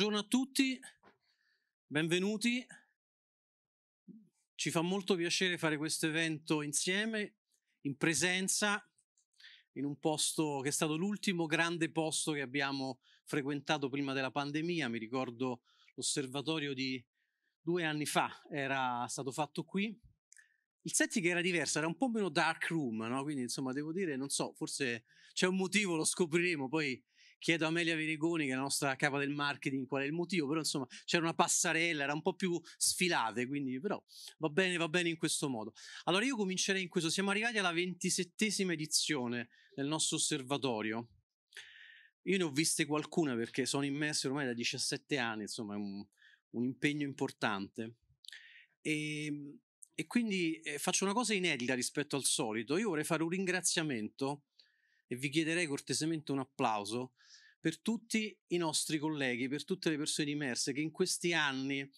Buongiorno a tutti, benvenuti. Ci fa molto piacere fare questo evento insieme, in presenza, in un posto che è stato l'ultimo grande posto che abbiamo frequentato prima della pandemia. Mi ricordo l'osservatorio di due anni fa era stato fatto qui. Il setting era diverso, era un po' meno dark room, no? quindi insomma devo dire, non so, forse c'è un motivo, lo scopriremo poi chiedo a Amelia Verigoni, che è la nostra capa del marketing, qual è il motivo, però insomma c'era una passarella, era un po' più sfilate, quindi però va bene, va bene in questo modo. Allora io comincerei in questo, siamo arrivati alla ventisettesima edizione del nostro osservatorio. Io ne ho viste qualcuna perché sono immerso ormai da 17 anni, insomma è un, un impegno importante. E, ehm, e quindi eh, faccio una cosa inedita rispetto al solito. Io vorrei fare un ringraziamento e vi chiederei cortesemente un applauso per tutti i nostri colleghi, per tutte le persone immerse che in questi anni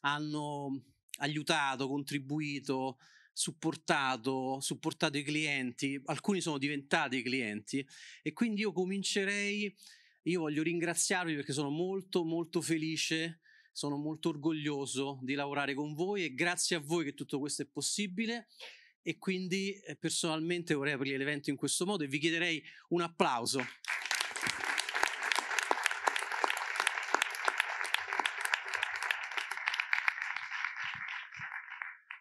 hanno mm, aiutato, contribuito, supportato, supportato i clienti, alcuni sono diventati clienti e quindi io comincerei, io voglio ringraziarvi perché sono molto molto felice, sono molto orgoglioso di lavorare con voi e grazie a voi che tutto questo è possibile e quindi eh, personalmente vorrei aprire l'evento in questo modo e vi chiederei un applauso.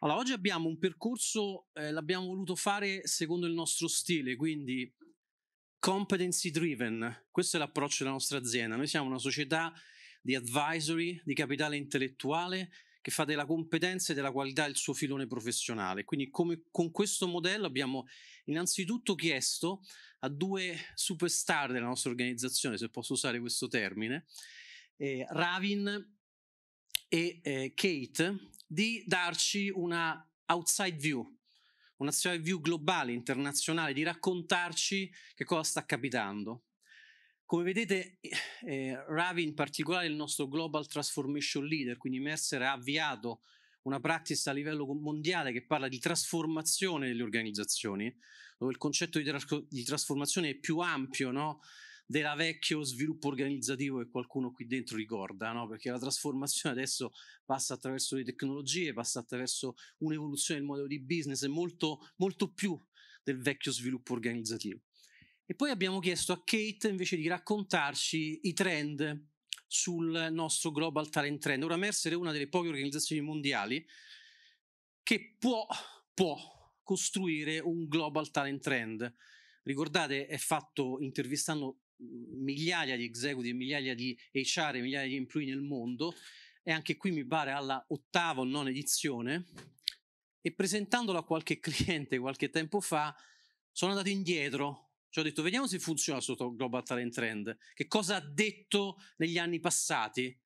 Allora, oggi abbiamo un percorso, eh, l'abbiamo voluto fare secondo il nostro stile, quindi competency driven. Questo è l'approccio della nostra azienda. Noi siamo una società di advisory, di capitale intellettuale, che fa della competenza e della qualità il suo filone professionale. Quindi come, con questo modello abbiamo innanzitutto chiesto a due superstar della nostra organizzazione, se posso usare questo termine, eh, Ravin e eh, Kate, di darci una outside view, un'azione view globale, internazionale, di raccontarci che cosa sta capitando. Come vedete, eh, Ravi in particolare è il nostro Global Transformation Leader, quindi Mercer ha avviato una practice a livello mondiale che parla di trasformazione delle organizzazioni, dove il concetto di, tra- di trasformazione è più ampio, no? della vecchio sviluppo organizzativo che qualcuno qui dentro ricorda, no? perché la trasformazione adesso passa attraverso le tecnologie, passa attraverso un'evoluzione del modello di business, molto, molto più del vecchio sviluppo organizzativo. E poi abbiamo chiesto a Kate invece di raccontarci i trend sul nostro Global Talent Trend. Ora Mercer è una delle poche organizzazioni mondiali che può, può costruire un Global Talent Trend. Ricordate, è fatto intervistando migliaia di executive, migliaia di HR, migliaia di employee nel mondo e anche qui mi pare alla ottava o nona edizione e presentandolo a qualche cliente qualche tempo fa sono andato indietro ci ho detto vediamo se funziona questo Global Talent Trend che cosa ha detto negli anni passati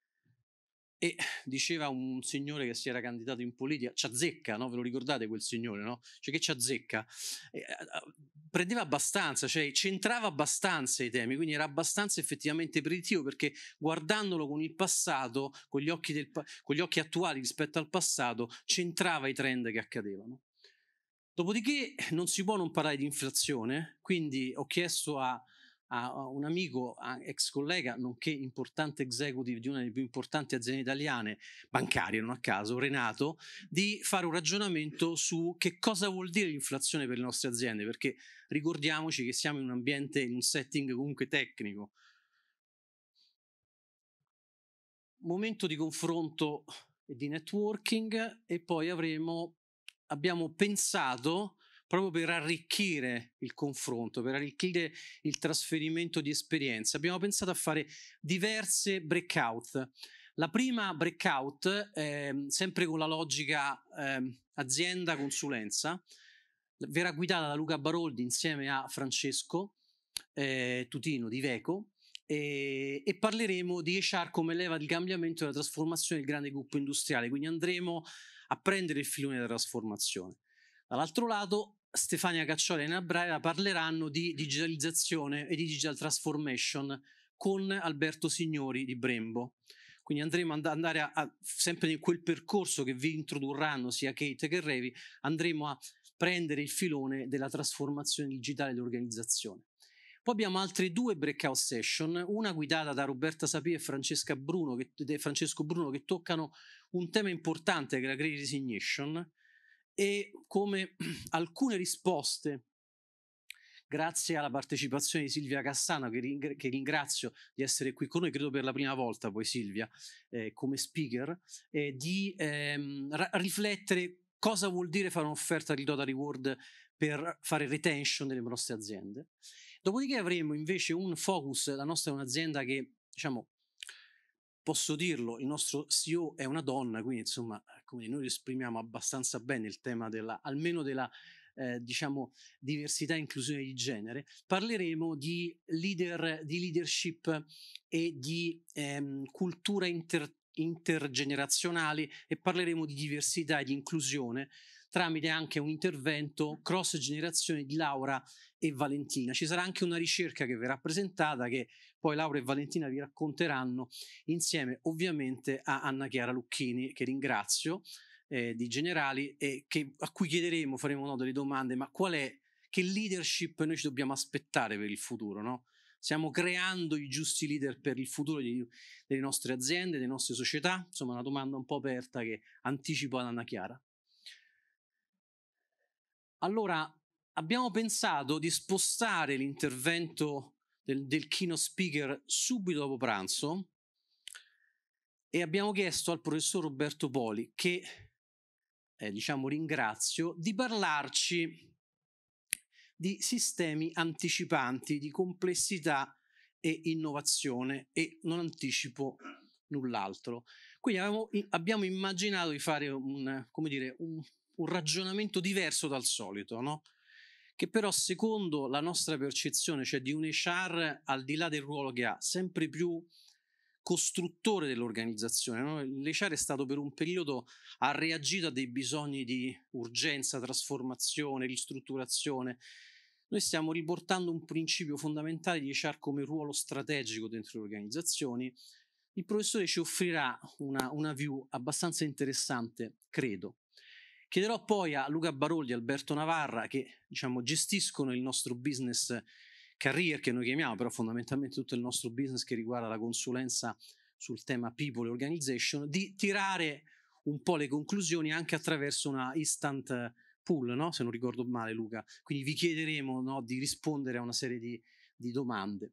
e diceva un signore che si era candidato in politica, ci azzecca, no? ve lo ricordate quel signore, no? Cioè che ci azzecca. Eh, prendeva abbastanza, cioè centrava abbastanza i temi, quindi era abbastanza effettivamente predittivo perché guardandolo con il passato, con gli occhi, del, con gli occhi attuali rispetto al passato, centrava i trend che accadevano. Dopodiché non si può non parlare di inflazione, quindi ho chiesto a a un amico, ex collega, nonché importante executive di una delle più importanti aziende italiane, bancarie non a caso, Renato, di fare un ragionamento su che cosa vuol dire l'inflazione per le nostre aziende, perché ricordiamoci che siamo in un ambiente, in un setting comunque tecnico. Momento di confronto e di networking e poi avremo, abbiamo pensato proprio per arricchire il confronto, per arricchire il trasferimento di esperienze. Abbiamo pensato a fare diverse breakout. La prima breakout, eh, sempre con la logica eh, azienda-consulenza, verrà guidata da Luca Baroldi insieme a Francesco eh, Tutino di Veco, e, e, parleremo di HR come leva di cambiamento e la trasformazione del grande gruppo industriale, quindi andremo a prendere il filone della trasformazione. Dall'altro lato Stefania Cacciola e Nina Braia parleranno di digitalizzazione e di digital transformation con Alberto Signori di Brembo. Quindi andremo ad andare a, a, sempre in quel percorso che vi introdurranno sia Kate che Revi, andremo a prendere il filone della trasformazione digitale dell'organizzazione. Poi abbiamo altre due breakout session, una guidata da Roberta Sapì e Francesca Bruno, che, Francesco Bruno, che toccano un tema importante che è la Great Resignation, e come alcune risposte grazie alla partecipazione di Silvia Cassano, che, ring- che, ringrazio di essere qui con noi, credo per la prima volta poi Silvia, eh, come speaker, eh, di ehm, ra- riflettere cosa vuol dire fare un'offerta di Total Reward per fare retention delle nostre aziende. Dopodiché avremo invece un focus, la nostra è un'azienda che diciamo, Posso dirlo, il nostro CEO è una donna, quindi insomma, come noi esprimiamo abbastanza bene il tema della, almeno della, eh, diciamo, diversità e inclusione di genere, parleremo di, leader, di leadership e di ehm, cultura inter, intergenerazionale e parleremo di diversità e di inclusione tramite anche un intervento cross generazione di Laura e Valentina. Ci sarà anche una ricerca che verrà presentata che poi Laura e Valentina vi racconteranno insieme ovviamente a Anna Chiara Lucchini, che ringrazio, eh, di Generali, e che, a cui chiederemo, faremo no, delle domande, ma qual è, che leadership noi ci dobbiamo aspettare per il futuro, no? Stiamo creando i giusti leader per il futuro di, delle nostre aziende, delle nostre società? Insomma, una domanda un po' aperta che anticipo ad Anna Chiara. Allora, abbiamo pensato di spostare l'intervento del, del keynote speaker subito dopo pranzo e abbiamo chiesto al professor Roberto Poli, che eh, diciamo ringrazio, di parlarci di sistemi anticipanti di complessità e innovazione e non anticipo null'altro. Quindi abbiamo, abbiamo immaginato di fare un, dire, un, un ragionamento diverso dal solito, no? che però secondo la nostra percezione, cioè di un HR al di là del ruolo che ha, sempre più costruttore dell'organizzazione. No? L'HR è stato per un periodo, ha reagito a dei bisogni di urgenza, trasformazione, ristrutturazione. Noi stiamo riportando un principio fondamentale di HR come ruolo strategico dentro le organizzazioni. Il professore ci offrirà una, una view abbastanza interessante, credo. Chiederò poi a Luca Baroldi e Alberto Navarra, che diciamo, gestiscono il nostro business career, che noi chiamiamo, però fondamentalmente tutto il nostro business che riguarda la consulenza sul tema people e organization, di tirare un po' le conclusioni anche attraverso una instant pool, no? se non ricordo male Luca. Quindi vi chiederemo no, di rispondere a una serie di, di domande.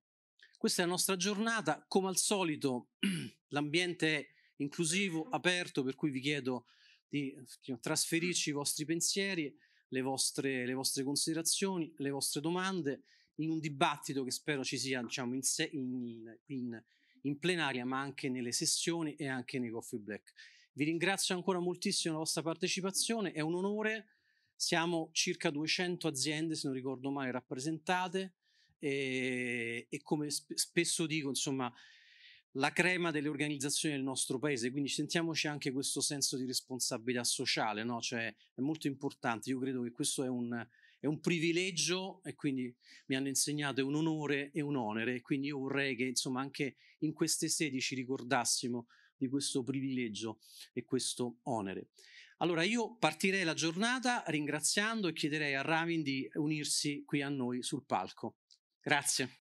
Questa è la nostra giornata, come al solito l'ambiente è inclusivo, aperto, per cui vi chiedo di trasferirci i vostri pensieri, le vostre, le vostre considerazioni, le vostre domande in un dibattito che spero ci sia diciamo, in, se, in, in, in plenaria, ma anche nelle sessioni e anche nei coffee break. Vi ringrazio ancora moltissimo la vostra partecipazione, è un onore. Siamo circa 200 aziende, se non ricordo male, rappresentate e, e come sp- spesso dico, insomma, la crema delle organizzazioni del nostro paese, quindi sentiamoci anche questo senso di responsabilità sociale, no? cioè, è molto importante, io credo che questo è un, è un, privilegio e quindi mi hanno insegnato è un onore e un onere, quindi io vorrei che insomma anche in queste sedi ci ricordassimo di questo privilegio e questo onere. Allora io partirei la giornata ringraziando e chiederei a Ravin di unirsi qui a noi sul palco. Grazie.